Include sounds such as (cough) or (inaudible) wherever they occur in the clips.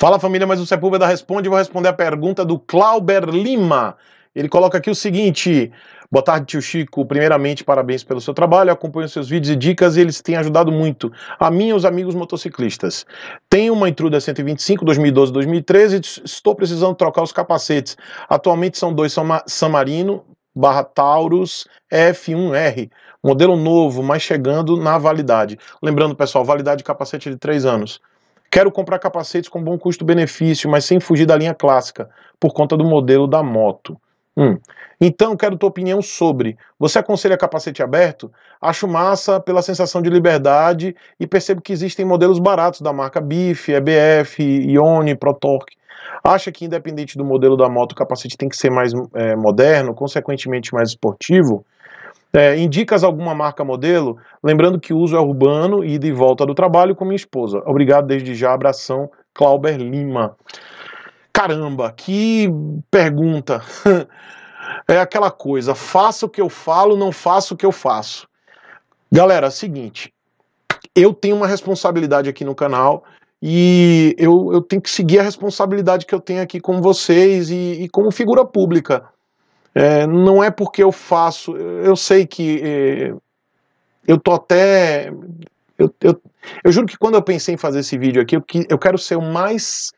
Fala família, mais um Sepúlveda Responde. Vou responder a pergunta do Clauber Lima. Ele coloca aqui o seguinte: Boa tarde, tio Chico. Primeiramente, parabéns pelo seu trabalho. Acompanho seus vídeos e dicas e eles têm ajudado muito a mim e os amigos motociclistas. Tenho uma Intruder 125 2012-2013 estou precisando trocar os capacetes. Atualmente são dois Samarino Marino barra Taurus F1R. Modelo novo, mas chegando na validade. Lembrando, pessoal, validade de capacete de 3 anos. Quero comprar capacetes com bom custo-benefício, mas sem fugir da linha clássica, por conta do modelo da moto. Hum. Então, quero tua opinião sobre. Você aconselha capacete aberto? Acho massa pela sensação de liberdade e percebo que existem modelos baratos da marca BIF, EBF, Ione, ProTorque. Acha que, independente do modelo da moto, o capacete tem que ser mais é, moderno, consequentemente mais esportivo? É, indicas alguma marca modelo? Lembrando que uso é urbano, e de volta do trabalho com minha esposa. Obrigado desde já, abração, Clauber Lima. Caramba, que pergunta. (laughs) É aquela coisa, faça o que eu falo, não faça o que eu faço. Galera, é o seguinte, eu tenho uma responsabilidade aqui no canal e eu, eu tenho que seguir a responsabilidade que eu tenho aqui com vocês e, e como figura pública. É, não é porque eu faço, eu sei que é, eu tô até. Eu, eu, eu, juro que quando eu pensei em fazer esse vídeo aqui, eu, eu quero ser o mais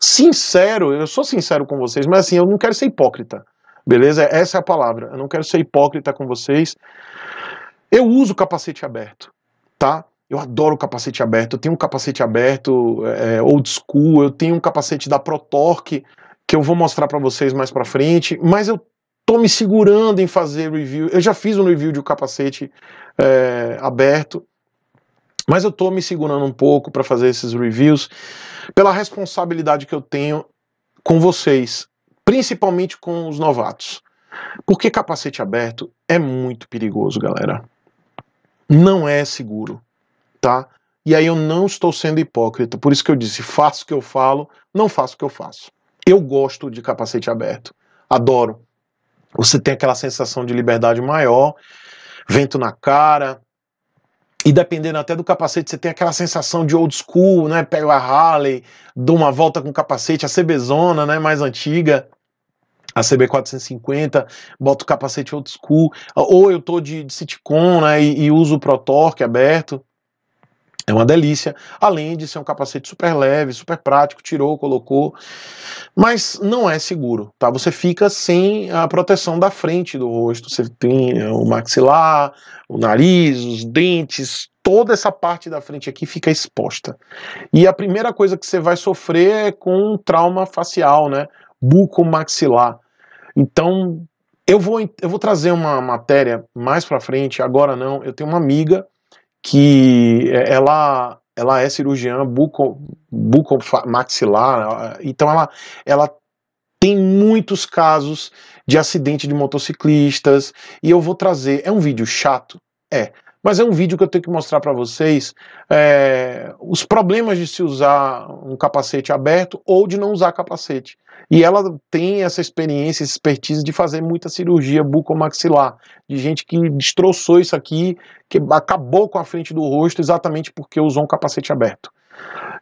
sincero, eu sou sincero com vocês, mas assim, eu não quero ser hipócrita, beleza? Essa é a palavra, eu não quero ser hipócrita com vocês. Eu uso capacete aberto, tá? Eu adoro capacete aberto, eu tenho um capacete aberto é, é, old school, eu tenho um capacete da ProTorque que eu vou mostrar para vocês mais para frente, mas eu tô me segurando em fazer review. Eu já fiz um review de um capacete é, aberto, mas eu tô me segurando um pouco para fazer esses reviews pela responsabilidade que eu tenho com vocês, principalmente com os novatos. Porque capacete aberto é muito perigoso, galera. Não é seguro, tá? E aí eu não estou sendo hipócrita, por isso que eu disse, faço o que eu falo, não faço o que eu faço. Eu gosto de capacete aberto. Adoro. Você tem aquela sensação de liberdade maior, vento na cara, e dependendo até do capacete, você tem aquela sensação de old school, né? Pega a Harley, dou uma volta com o capacete, a CBzona, né? Mais antiga, a CB450, boto o capacete old school. Ou eu tô de, de né? E, e uso o Protorque aberto. É uma delícia, além de ser um capacete super leve, super prático, tirou, colocou, mas não é seguro, tá? Você fica sem a proteção da frente do rosto, você tem é, o maxilar, o nariz, os dentes, toda essa parte da frente aqui fica exposta. E a primeira coisa que você vai sofrer é com um trauma facial, né? Buco maxilar. Então, eu vou, eu vou trazer uma matéria mais para frente, agora não. Eu tenho uma amiga que é, ela ela é cirurgiã buco, bucomaxilar, né, então ela, ela tem muitos casos de acidente de motociclistas, e eu vou trazer, é um vídeo chato? É, mas é um vídeo que eu tenho que mostrar para vocês é, os problemas de se usar um capacete aberto ou de não usar capacete. E ela tem essa experiência, essa expertise de fazer muita cirurgia bucomaxilar, de gente que destroçou isso aqui, que acabou com a frente do rosto exatamente porque usou um capacete aberto.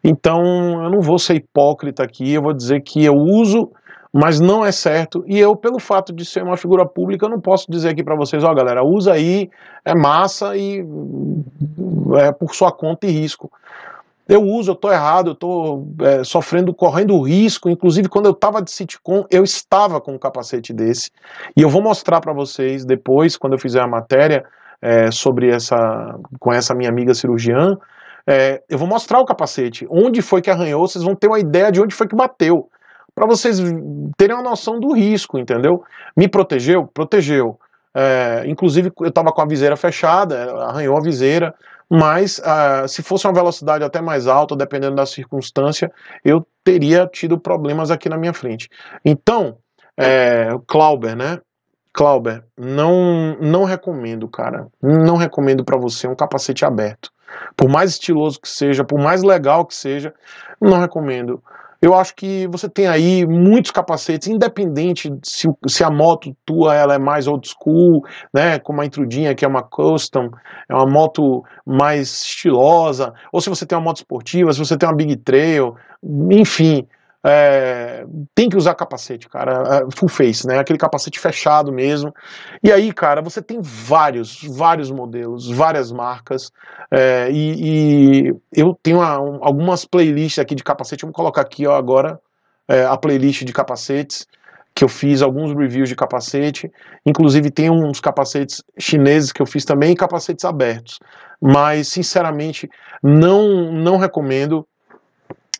Então, eu não vou ser hipócrita aqui, eu vou dizer que eu uso mas não é certo. E eu, pelo fato de ser uma figura pública, não posso dizer aqui para vocês, ó, oh, galera, usa aí, é massa e é por sua conta e risco. Eu uso, eu tô errado, eu tô é, sofrendo, correndo risco. Inclusive, quando eu tava de sitcom, eu estava com um capacete desse. E eu vou mostrar para vocês depois, quando eu fizer a matéria é, sobre essa, com essa minha amiga cirurgiã, é, eu vou mostrar o capacete, onde foi que arranhou, vocês vão ter uma ideia de onde foi que bateu para vocês terem uma noção do risco, entendeu? Me protegeu? Protegeu. É, inclusive, eu estava com a viseira fechada, arranhou a viseira, mas ah, se fosse uma velocidade até mais alta, dependendo da circunstância, eu teria tido problemas aqui na minha frente. Então, é, Clauber, né? Clauber, não, não recomendo, cara. Não recomendo para você um capacete aberto. Por mais estiloso que seja, por mais legal que seja, não recomendo eu acho que você tem aí muitos capacetes, independente se, se a moto tua ela é mais old school, né, como a Intrudinha, que é uma custom, é uma moto mais estilosa, ou se você tem uma moto esportiva, se você tem uma Big Trail, enfim, é, tem que usar capacete, cara, é, é, full face, né? Aquele capacete fechado mesmo. E aí, cara, você tem vários, vários modelos, várias marcas. É, e, e, eu tenho um, algumas playlists aqui de capacete. Vamos colocar aqui ó, agora é, a playlist de capacetes que eu fiz alguns reviews de capacete, inclusive tem uns capacetes chineses que eu fiz também, capacetes abertos. Mas sinceramente não não recomendo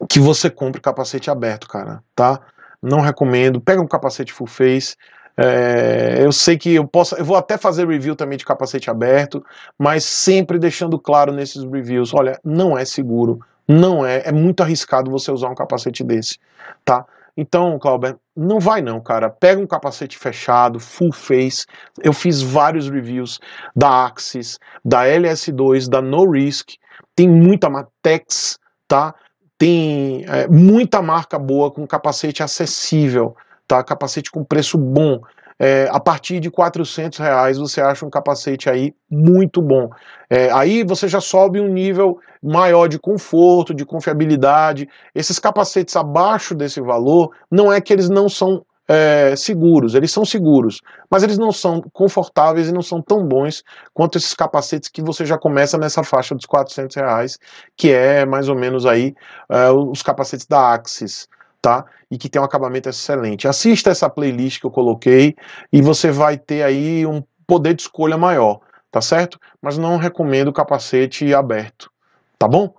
que você compre capacete aberto, cara, tá? Não recomendo. Pega um capacete full face. É, eu sei que eu posso, eu vou até fazer review também de capacete aberto, mas sempre deixando claro nesses reviews, olha, não é seguro, não é, é muito arriscado você usar um capacete desse, tá? Então, Clauber, não vai não, cara. Pega um capacete fechado, full face. Eu fiz vários reviews da Axis, da LS2, da No Risk. Tem muita Matex, tá? tem é, muita marca boa com capacete acessível, tá? Capacete com preço bom. É, a partir de 400 reais você acha um capacete aí muito bom. É, aí você já sobe um nível maior de conforto, de confiabilidade. Esses capacetes abaixo desse valor, não é que eles não são é, seguros, eles são seguros, mas eles não são confortáveis e não são tão bons quanto esses capacetes que você já começa nessa faixa dos 400 reais, que é mais ou menos aí é, os capacetes da Axis, tá? E que tem um acabamento excelente. Assista essa playlist que eu coloquei e você vai ter aí um poder de escolha maior, tá certo? Mas não recomendo capacete aberto, tá bom?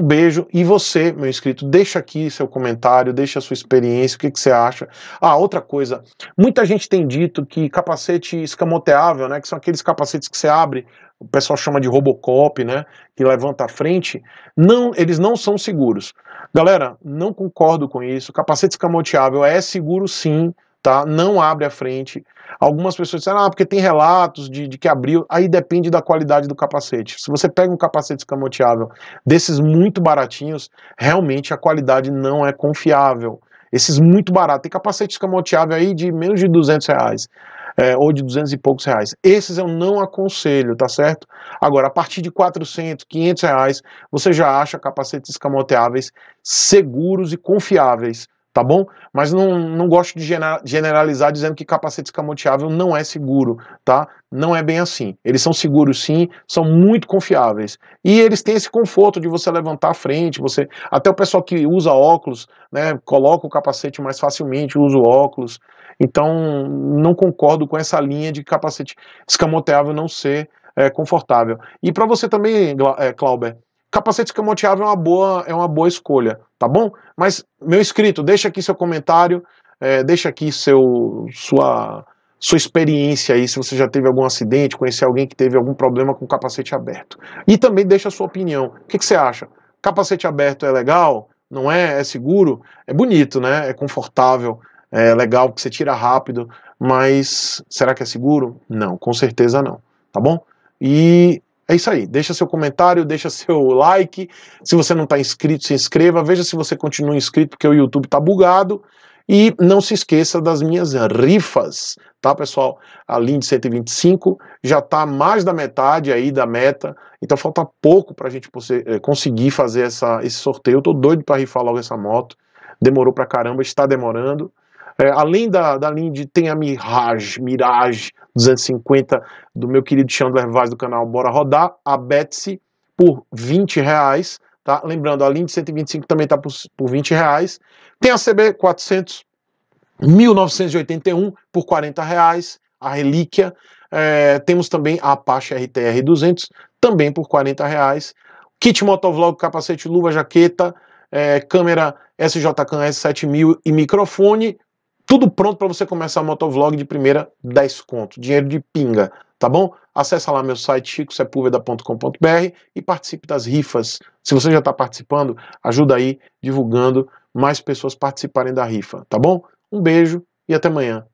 Um beijo. E você, meu inscrito, deixa aqui seu comentário, deixa a sua experiência, o que, que você acha. Ah, outra coisa. Muita gente tem dito que capacete escamoteável, né? Que são aqueles capacetes que você abre, o pessoal chama de Robocop, né? Que levanta a frente. Não, eles não são seguros. Galera, não concordo com isso. Capacete escamoteável é seguro sim tá? Não abre a frente. Algumas pessoas disseram, ah, porque tem relatos de, de, que abriu. Aí depende da qualidade do capacete. Se você pega um capacete escamoteável desses muito baratinhos, realmente a qualidade não é confiável. Esses muito baratos. Tem capacete escamoteável aí de menos de 200 reais. É, ou de 200 e poucos reais. Esses eu não aconselho, tá certo? Agora, a partir de 400, 500 reais, você já acha capacetes escamoteáveis seguros e confiáveis tá bom? Mas não, não gosto de generalizar dizendo que capacete escamoteável não é seguro, tá? Não é bem assim. Eles são seguros sim, são muito confiáveis. E eles têm esse conforto de você levantar a frente, você até o pessoal que usa óculos, né, coloca o capacete mais facilmente, usa o óculos. Então, não concordo com essa linha de capacete escamoteável não ser é, confortável. E para você também, é, Clauber, capacete escamoteável é uma boa, é uma boa escolha tá bom? Mas, meu inscrito, deixa aqui seu comentário, é, deixa aqui seu, sua, sua experiência aí, se você já teve algum acidente, conhecer alguém que teve algum problema com o capacete aberto. E também deixa a sua opinião. O que, que você acha? Capacete aberto é legal? Não é? É seguro? É bonito, né? É confortável, é legal que você tira rápido, mas será que é seguro? Não, com certeza não, tá bom? E é isso aí. Deixa seu comentário, deixa seu like. Se você não está inscrito, se inscreva. Veja se você continua inscrito, porque o YouTube está bugado. E não se esqueça das minhas rifas, tá, pessoal? A de 125 já está mais da metade aí da meta, então falta pouco para a gente eh, conseguir fazer essa, esse sorteio. Eu tô doido para rifar logo essa moto. Demorou para caramba, está demorando. É, além da, da linha de tem a Mirage, Mirage 250 do meu querido Chandler Vaz do canal Bora Rodar, a Betsy por 20 reais, tá? Lembrando, a linha de 125 também tá por, por 20 reais. Tem a CB 400 1981 por 40 reais, a Relíquia. É, temos também a Apache RTR 200, também por 40 reais. Kit Motovlog, capacete, luva, jaqueta, é, câmera SJCAM S7000 e microfone tudo pronto para você começar motovlog de primeira, 10 conto, dinheiro de pinga, tá bom? Acesse lá meu site chicosepulveda.com.br e participe das rifas. Se você já está participando, ajuda aí divulgando mais pessoas participarem da rifa, tá bom? Um beijo e até amanhã.